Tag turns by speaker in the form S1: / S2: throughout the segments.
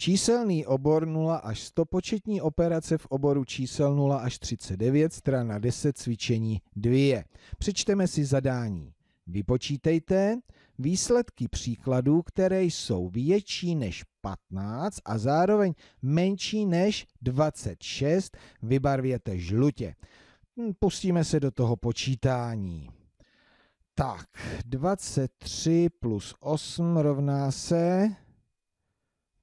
S1: Číselný obor 0 až 100, početní operace v oboru čísel 0 až 39, strana 10, cvičení 2. Přečteme si zadání. Vypočítejte výsledky příkladů, které jsou větší než 15 a zároveň menší než 26, vybarvěte žlutě. Hm, pustíme se do toho počítání. Tak, 23 plus 8 rovná se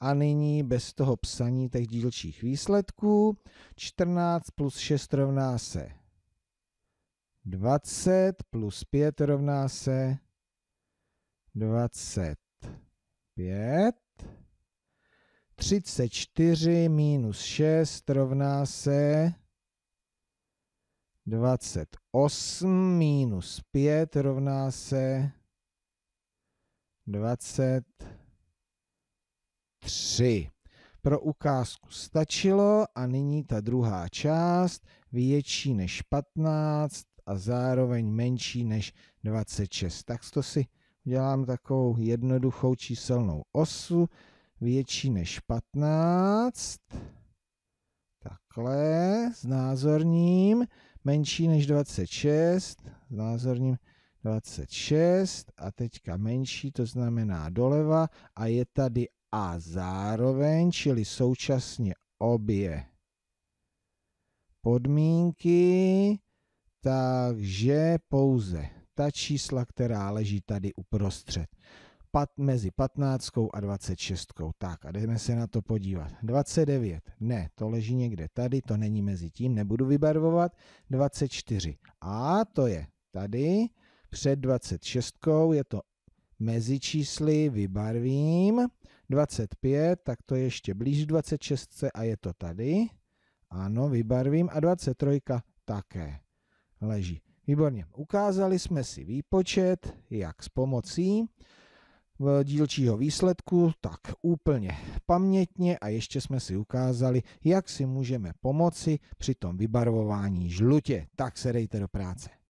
S1: a nyní bez toho psaní těch dílčích výsledků 14 plus 6 rovná se 20 plus 5 rovná se 25. 34 minus 6 rovná se 28 minus 5 rovná se 20. 3. Pro ukázku stačilo a nyní ta druhá část větší než 15 a zároveň menší než 26. Tak to si udělám takovou jednoduchou číselnou osu větší než 15. Takhle, znázorním, menší než 26, znázorním 26 a teďka menší, to znamená doleva a je tady a zároveň, čili současně obě podmínky, takže pouze ta čísla, která leží tady uprostřed, pat, mezi 15 a 26. Tak a jdeme se na to podívat. 29, ne, to leží někde tady, to není mezi tím, nebudu vybarvovat. 24, a to je tady, před 26 je to mezi čísly, vybarvím. 25, tak to ještě blíž 26 a je to tady. Ano, vybarvím a 23 také leží. Výborně. Ukázali jsme si výpočet, jak s pomocí dílčího výsledku, tak úplně pamětně a ještě jsme si ukázali, jak si můžeme pomoci při tom vybarvování žlutě. Tak se dejte do práce.